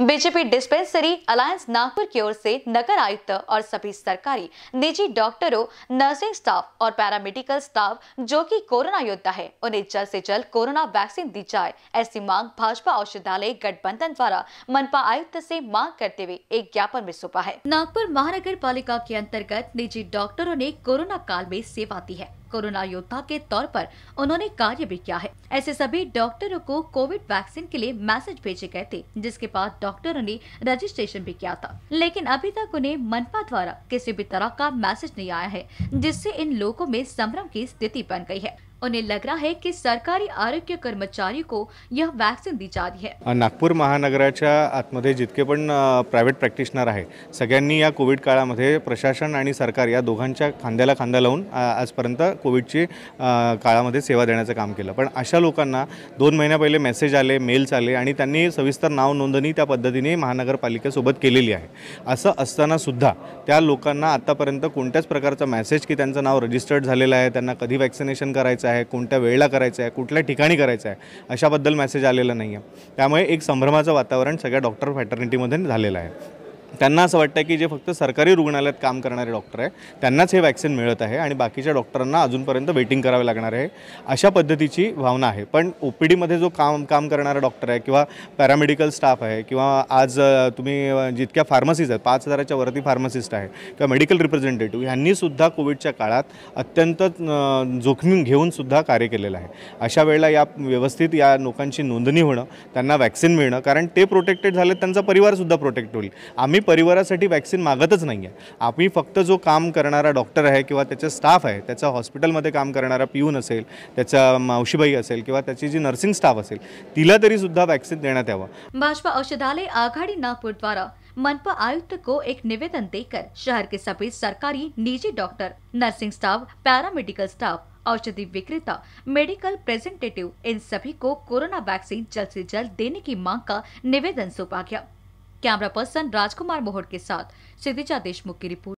BJP dispensary alliance Nagpur की ओर से नगर आयुक्त और सभी सरकारी निजी डॉक्टरों नर्सिंग स्टाफ और पैरामेडिकल स्टाफ जो कि कोरोना योद्धा है उन्हें जल्द से जल्द कोरोना वैक्सीन दी जाए ऐसी मांग भाजपा औषधालय गठबंधन द्वारा मनपा आयुक्त से मांग करते हुए एक ज्ञापन में सौंपा है नागपुर महानगर पालिका के अंतर्गत निजी डॉक्टरों ने कोरोना काल में सेवा दी है कोरोना योद्धा के तौर पर उन्होंने कार्य भी किया है ऐसे सभी डॉक्टरों को कोविड वैक्सीन के लिए मैसेज भेजे गए थे जिसके बाद डॉक्टरों ने रजिस्ट्रेशन भी किया था लेकिन अभी तक उन्हें मनपा द्वारा किसी भी तरह का मैसेज नहीं आया है जिससे इन लोगों में संभ्रम की स्थिति बन गई है उन्हें लग रहा है की सरकारी आरोग्य कर्मचारी को यह वैक्सीन दी रही है नागपूर महानगराच्या आतमध्ये जितके पण प्रायव्हेट प्रॅक्टिशनर आहे सगळ्यांनी या कोविड काळामध्ये प्रशासन आणि सरकार या दोघांच्या खांद्याला खांदा लावून आजपर्यंत कोविडची काळामध्ये सेवा देण्याचं काम केलं पण अशा लोकांना दोन महिन्या पहिले मेसेज आले मेल्स आले आणि त्यांनी सविस्तर नाव नोंदणी त्या पद्धतीने महानगरपालिकेसोबत केलेली आहे असं असतानासुद्धा त्या लोकांना आतापर्यंत कोणत्याच प्रकारचा मेसेज की त्यांचं नाव रजिस्टर्ड झालेलं आहे त्यांना कधी वॅक्सिनेशन करायचं करायचा आहे कोणत्या वेळेला करायचं आहे कुठल्या ठिकाणी करायचं आहे अशाबद्दल मेसेज आलेला नाही आहे त्यामुळे एक संभ्रमाचं वातावरण सगळ्या डॉक्टर फॅटर्निटीमध्ये झालेलं आहे त्यांना असं वाटतं की जे फक्त सरकारी रुग्णालयात काम करणारे डॉक्टर आहे त्यांनाच हे वॅक्सिन मिळत आहे आणि बाकीच्या डॉक्टरांना अजूनपर्यंत वेटिंग करावे लागणार आहे अशा पद्धतीची भावना आहे पण ओ पी डीमध्ये जो काम काम करणारा डॉक्टर आहे किंवा पॅरामेडिकल स्टाफ आहे किंवा आज तुम्ही जितक्या फार्मसीज आहेत पाच हजाराच्या वरती फार्मसिस्ट आहे किंवा मेडिकल रिप्रेझेंटेटिव्ह ह्यांनीसुद्धा कोविडच्या काळात अत्यंत जोखमी घेऊनसुद्धा कार्य केलेलं आहे अशा वेळेला या व्यवस्थित या लोकांची नोंदणी होणं त्यांना वॅक्सिन मिळणं कारण ते प्रोटेक्टेड झालेत त्यांचा परिवारसुद्धा प्रोटेक्ट होईल आम्ही परिवारासाठी वॅक्सिन मागतच नाही आहे आम्ही फक्त जो काम करना डॉक्टर है किंवा त्याचा स्टाफ आहे त्याचा हॉस्पिटलमध्ये काम करणारा पिऊन असेल त्याचा मावशीबाई असेल जी नर्सिंग स्टाफ असेल तिला तरी सुद्धा वैक्सीन देण्यात भाजपा औषधालय आघाड़ी नागपुर द्वारा मनपा आयुक्त को एक निवेदन देकर शहर के सभी सरकारी निजी doctor nursing staff paramedical staff औषधि विक्रेता मेडिकल प्रेजेंटेटिव इन सभी को कोरोना वैक्सीन जल्द से जल्द देने की मांग का निवेदन सौंपा गया कैमरा पर्सन राजकुमार मोहड़ के साथ सिद्धिजा देशमुख की रिपोर्ट